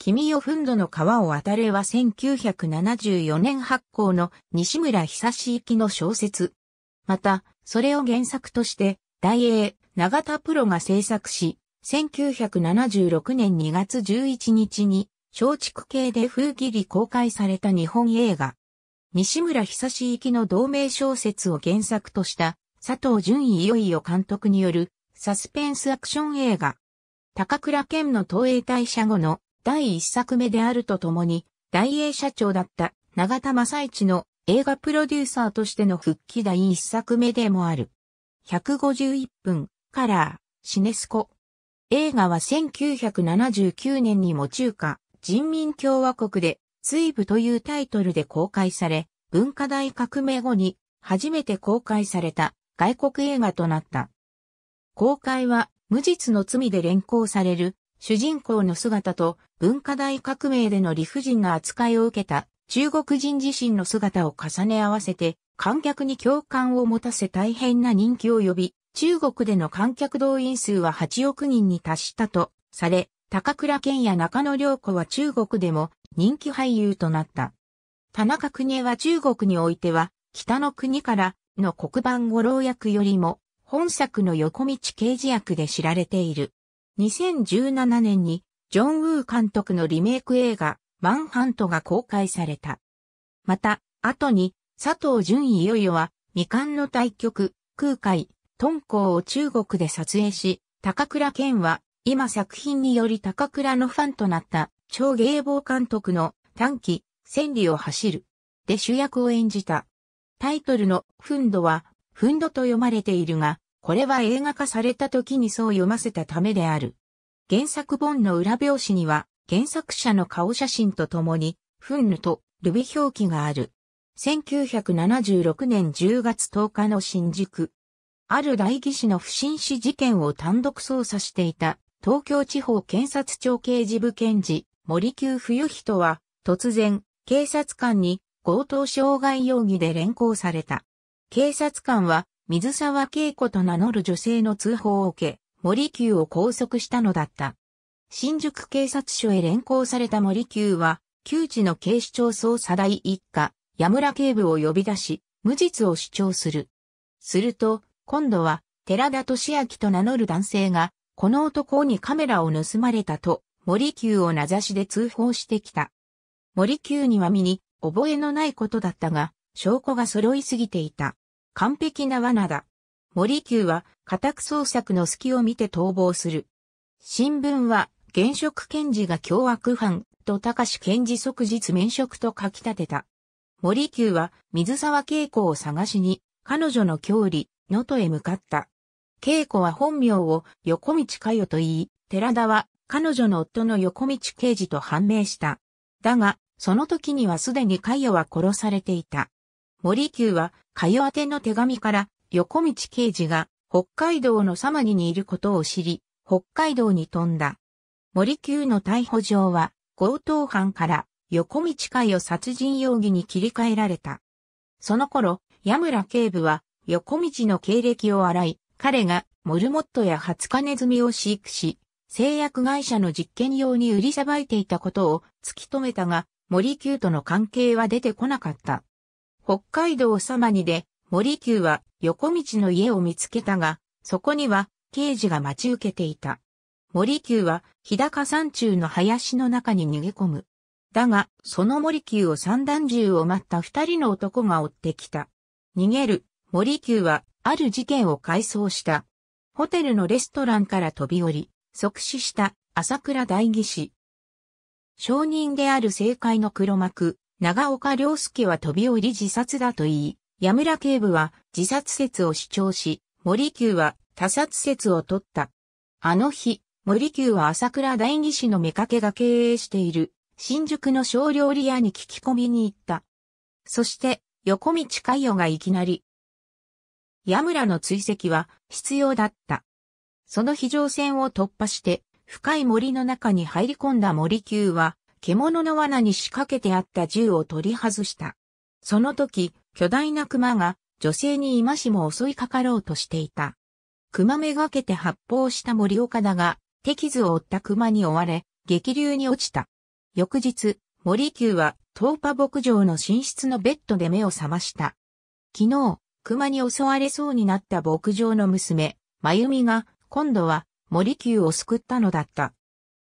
君よ憤怒の川を渡れは1974年発行の西村久志行きの小説。また、それを原作として、大英、長田プロが制作し、1976年2月11日に、松竹系で風切り公開された日本映画。西村久志行きの同名小説を原作とした、佐藤淳いよいよ監督による、サスペンスアクション映画。高倉健の東映退社後の第一作目であるとともに、大英社長だった永田正一の映画プロデューサーとしての復帰第一作目でもある。151分、カラー、シネスコ。映画は1979年にも中華人民共和国で、追部というタイトルで公開され、文化大革命後に初めて公開された外国映画となった。公開は無実の罪で連行される主人公の姿と文化大革命での理不尽な扱いを受けた中国人自身の姿を重ね合わせて観客に共感を持たせ大変な人気を呼び、中国での観客動員数は8億人に達したとされ、高倉健や中野良子は中国でも人気俳優となった。田中邦衛は中国においては、北の国からの黒板五郎役よりも、本作の横道刑事役で知られている。2017年にジョン・ウー監督のリメイク映画、マンハントが公開された。また、後に、佐藤淳いよいよは、未完の対局、空海、敦煌を中国で撮影し、高倉健は、今作品により高倉のファンとなった、超芸坊監督の短期、千里を走る。で主役を演じた。タイトルの、ふんどは、ふんどと読まれているが、これは映画化された時にそう読ませたためである。原作本の裏表紙には、原作者の顔写真とともに、フンヌとルビ表記がある。1976年10月10日の新宿。ある代議士の不審死事件を単独捜査していた、東京地方検察庁刑事部検事、森久冬人は、突然、警察官に強盗傷害容疑で連行された。警察官は、水沢恵子と名乗る女性の通報を受け、森久を拘束したのだった。新宿警察署へ連行された森久は、旧知の警視庁捜査第一課、矢村警部を呼び出し、無実を主張する。すると、今度は、寺田俊明と名乗る男性が、この男にカメラを盗まれたと、森久を名指しで通報してきた。森久には身に、覚えのないことだったが、証拠が揃いすぎていた。完璧な罠だ。森久は家宅捜索の隙を見て逃亡する。新聞は現職検事が凶悪犯と高志検事即日免職と書き立てた。森久は水沢恵子を探しに彼女の郷里、能登へ向かった。恵子は本名を横道佳代と言い、寺田は彼女の夫の横道刑事と判明した。だが、その時にはすでに海洋は殺されていた。森久はかよ宛ての手紙から、横道刑事が、北海道のサマ木にいることを知り、北海道に飛んだ。森久の逮捕状は、強盗犯から、横道かよ殺人容疑に切り替えられた。その頃、矢村警部は、横道の経歴を洗い、彼が、モルモットやハツカネズミを飼育し、製薬会社の実験用に売りさばいていたことを突き止めたが、森久との関係は出てこなかった。北海道様にで、森久は横道の家を見つけたが、そこには刑事が待ち受けていた。森久は日高山中の林の中に逃げ込む。だが、その森久を散弾銃を待った二人の男が追ってきた。逃げる、森久はある事件を回想した。ホテルのレストランから飛び降り、即死した朝倉大義士。証人である政界の黒幕、長岡良介は飛び降り自殺だと言い、矢村警部は自殺説を主張し、森久は他殺説を取った。あの日、森久は朝倉大義士の目かけが経営している新宿の小料理屋に聞き込みに行った。そして、横道海代がいきなり。矢村の追跡は必要だった。その非常線を突破して、深い森の中に入り込んだ森球は、獣の罠に仕掛けてあった銃を取り外した。その時、巨大な熊が女性に今しも襲いかかろうとしていた。熊めがけて発砲した森岡だが、手傷を負った熊に追われ、激流に落ちた。翌日、森久は東波牧場の寝室のベッドで目を覚ました。昨日、熊に襲われそうになった牧場の娘、真由美が、今度は森久を救ったのだった。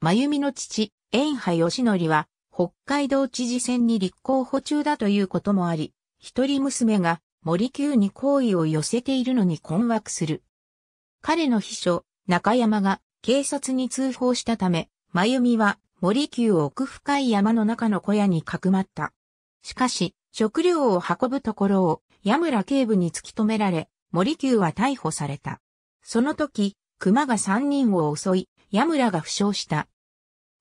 真由美の父、円波義則は、北海道知事選に立候補中だということもあり、一人娘が森久に好意を寄せているのに困惑する。彼の秘書、中山が警察に通報したため、真由美は森久奥深い山の中の小屋にかくまった。しかし、食料を運ぶところを矢村警部に突き止められ、森久は逮捕された。その時、熊が三人を襲い、矢村が負傷した。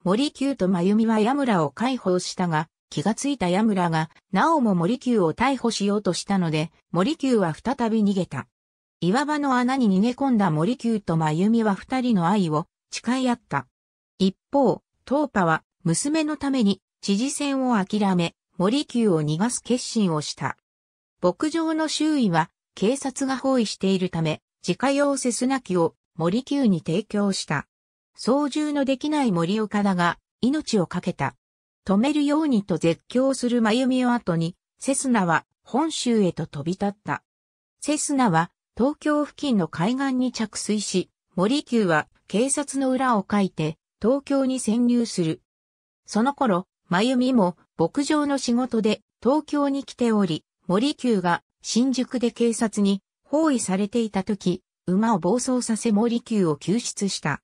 森久と真由美は矢村を解放したが、気がついた矢村が、なおも森久を逮捕しようとしたので、森久は再び逃げた。岩場の穴に逃げ込んだ森久と真由美は二人の愛を誓い合った。一方、東波は娘のために知事選を諦め、森久を逃がす決心をした。牧場の周囲は警察が包囲しているため、自家用セスナ機を森久に提供した。操縦のできない森岡だが、命を懸けた。止めるようにと絶叫する真由美を後に、セスナは本州へと飛び立った。セスナは東京付近の海岸に着水し、森球は警察の裏をかいて東京に潜入する。その頃、真由美も牧場の仕事で東京に来ており、森球が新宿で警察に包囲されていた時、馬を暴走させ森球を救出した。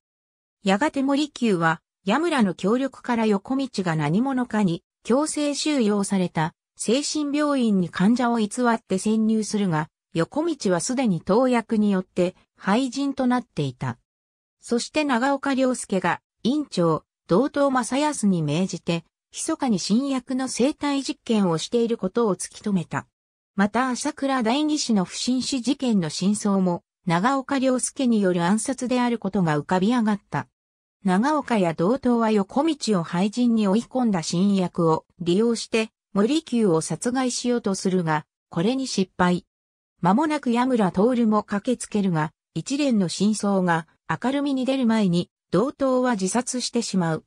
やがて森久は、ヤムラの協力から横道が何者かに強制収容された精神病院に患者を偽って潜入するが、横道はすでに投薬によって廃人となっていた。そして長岡良介が院長、道東正康に命じて、密かに新薬の生体実験をしていることを突き止めた。また朝倉第二士の不審死事件の真相も長岡良介による暗殺であることが浮かび上がった。長岡や同等は横道を廃人に追い込んだ新役を利用して森久を殺害しようとするが、これに失敗。間もなく矢村徹も駆けつけるが、一連の真相が明るみに出る前に、同等は自殺してしまう。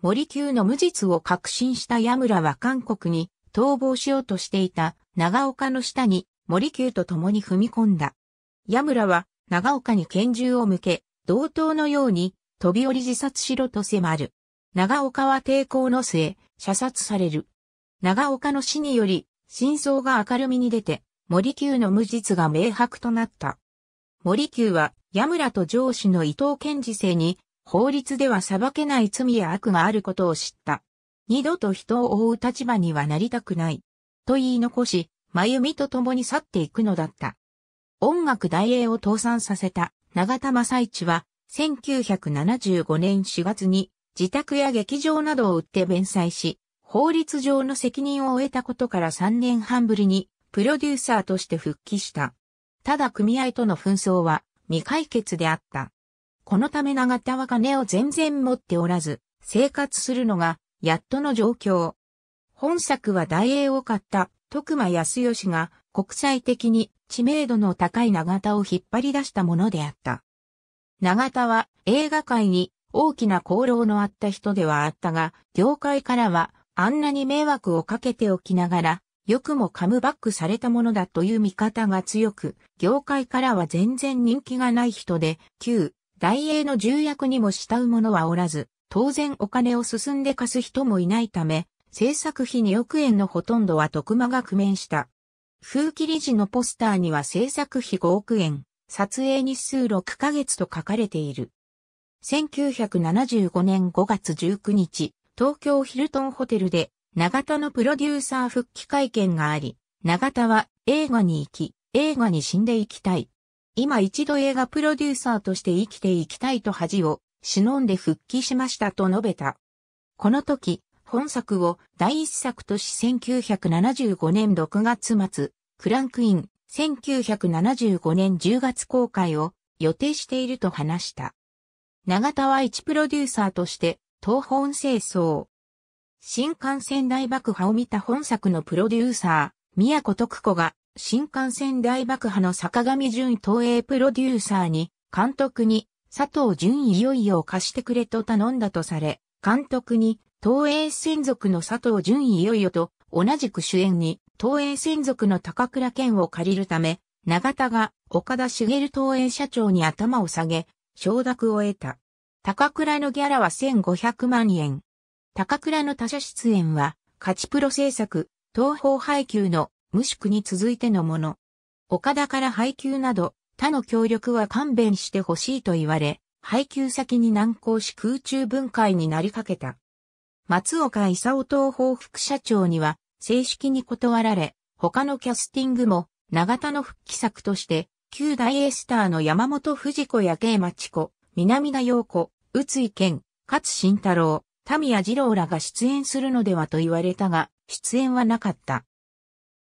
森久の無実を確信した矢村は韓国に逃亡しようとしていた長岡の下に森久と共に踏み込んだ。矢村は長岡に拳銃を向け、同等のように飛び降り自殺しろと迫る。長岡は抵抗の末、射殺される。長岡の死により、真相が明るみに出て、森久の無実が明白となった。森久は、矢村と上司の伊藤健二生に、法律では裁けない罪や悪があることを知った。二度と人を追う立場にはなりたくない。と言い残し、真由美と共に去っていくのだった。音楽大英を倒産させた永田正一は、1975年4月に自宅や劇場などを売って弁済し、法律上の責任を得たことから3年半ぶりにプロデューサーとして復帰した。ただ組合との紛争は未解決であった。このため長田は金を全然持っておらず、生活するのがやっとの状況。本作は大英を買った徳間康義が国際的に知名度の高い永田を引っ張り出したものであった。永田は映画界に大きな功労のあった人ではあったが、業界からはあんなに迷惑をかけておきながら、よくもカムバックされたものだという見方が強く、業界からは全然人気がない人で、旧、大英の重役にも慕う者はおらず、当然お金を進んで貸す人もいないため、制作費2億円のほとんどは徳間が工面した風切理事のポスターには制作費5億円、撮影日数6ヶ月と書かれている。1975年5月19日、東京ヒルトンホテルで、長田のプロデューサー復帰会見があり、長田は映画に行き、映画に死んでいきたい。今一度映画プロデューサーとして生きていきたいと恥を忍んで復帰しましたと述べた。この時、本作を第一作とし1975年6月末、クランクイン、1975年10月公開を予定していると話した。長田は一プロデューサーとして、東本清掃。新幹線大爆破を見た本作のプロデューサー、宮古徳子が、新幹線大爆破の坂上淳東映プロデューサーに、監督に、佐藤淳いよいよ貸してくれと頼んだとされ、監督に東映専属の佐藤淳いよいよと同じく主演に東映専属の高倉健を借りるため、長田が岡田茂東映社長に頭を下げ、承諾を得た。高倉のギャラは1500万円。高倉の他社出演は、勝ちプロ制作、東方配給の無宿に続いてのもの。岡田から配給など、他の協力は勘弁してほしいと言われ、配給先に難航し空中分解になりかけた。松岡勲東方副社長には正式に断られ、他のキャスティングも長田の復帰作として、旧大エスターの山本藤子や桂町子、南田陽子、宇津井健、勝慎太郎、民谷二郎らが出演するのではと言われたが、出演はなかった。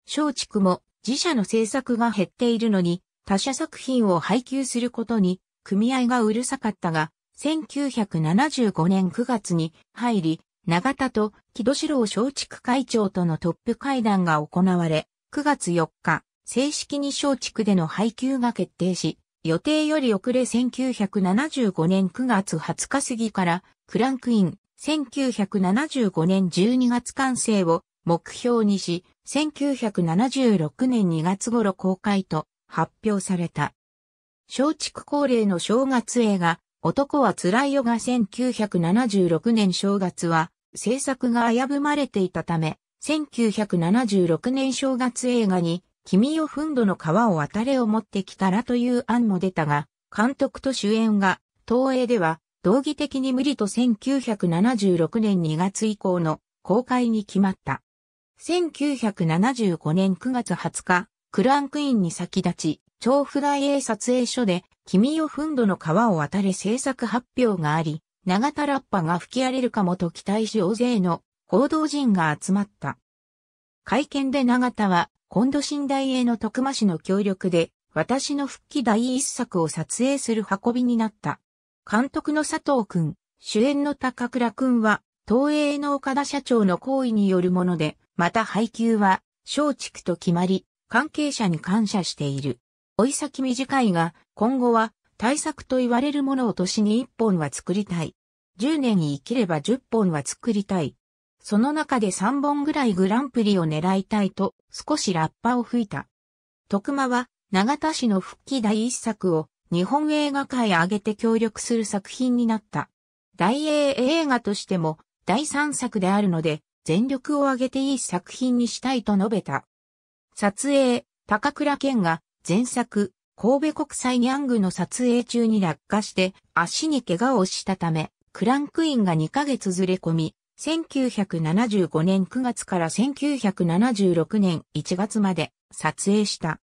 松竹も自社の制作が減っているのに、他社作品を配給することに、組合がうるさかったが、1975年9月に入り、長田と木戸志郎松竹会長とのトップ会談が行われ、9月4日、正式に松竹での配給が決定し、予定より遅れ1975年9月20日過ぎからクランクイン1975年12月完成を目標にし、1976年2月頃公開と発表された。松竹恒例の正月映画、男は辛いよが1976年正月は制作が危ぶまれていたため、1976年正月映画に、君よふんどの川を渡れを持ってきたらという案も出たが、監督と主演が、東映では、道義的に無理と1976年2月以降の公開に決まった。1975年9月20日、クランクインに先立ち、調布大映撮影所で、君よふんどの川を渡れ制作発表があり、長田ラッパが吹き荒れるかもと期待し大勢の報道陣が集まった。会見で長田は、今度新大英の徳間氏の協力で、私の復帰第一作を撮影する運びになった。監督の佐藤くん、主演の高倉くんは、東映の岡田社長の行為によるもので、また配給は、松竹と決まり、関係者に感謝している。追い先短いが、今後は、対策と言われるものを年に一本は作りたい。10年に生きれば10本は作りたい。その中で3本ぐらいグランプリを狙いたいと少しラッパを吹いた。徳間は長田市の復帰第一作を日本映画界挙げて協力する作品になった。大英映画としても第3作であるので全力を挙げていい作品にしたいと述べた。撮影、高倉健が前作神戸国際ニャングの撮影中に落下して足に怪我をしたためクランクインが2ヶ月ずれ込み、1975年9月から1976年1月まで撮影した。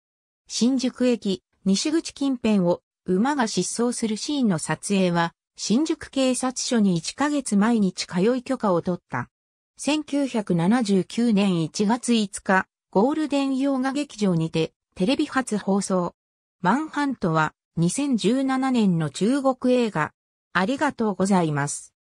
新宿駅、西口近辺を馬が失踪するシーンの撮影は、新宿警察署に1ヶ月毎日通い許可を取った。1979年1月5日、ゴールデン洋画劇場にて、テレビ初放送。マンハントは、2017年の中国映画、ありがとうございます。